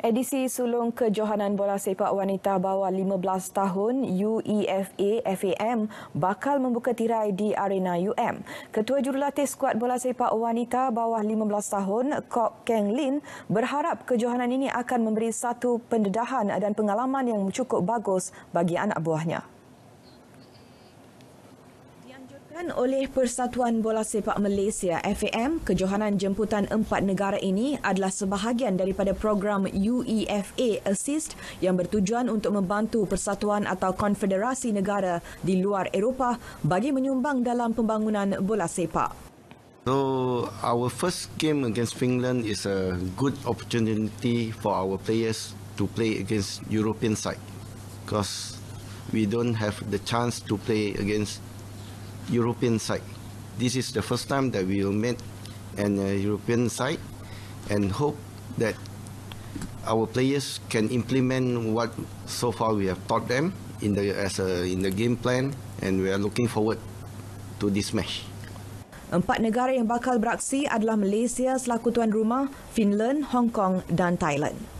Edisi sulung kejohanan bola sepak wanita bawah 15 tahun UEFA FAM bakal membuka tirai di arena UM. Ketua Jurulatih Skuad Bola Sepak Wanita bawah 15 tahun Kok Keng Lin berharap kejohanan ini akan memberi satu pendedahan dan pengalaman yang cukup bagus bagi anak buahnya. Dan oleh Persatuan Bola Sepak Malaysia FAM, kejohanan jemputan empat negara ini adalah sebahagian daripada program UEFA Assist yang bertujuan untuk membantu persatuan atau konfederasi negara di luar Eropah bagi menyumbang dalam pembangunan bola sepak. So our first game against Finland is a good opportunity for our players to play against European side because we don't have the chance to play against European side. This is the first time that we will meet an uh, European side and hope that our players can implement what so far we have taught them in the as a in the game plan and we are looking forward to this match. Empat negara yang bakal beraksi adalah Malaysia selaku tuan rumah, Finland, Hong Kong dan Thailand.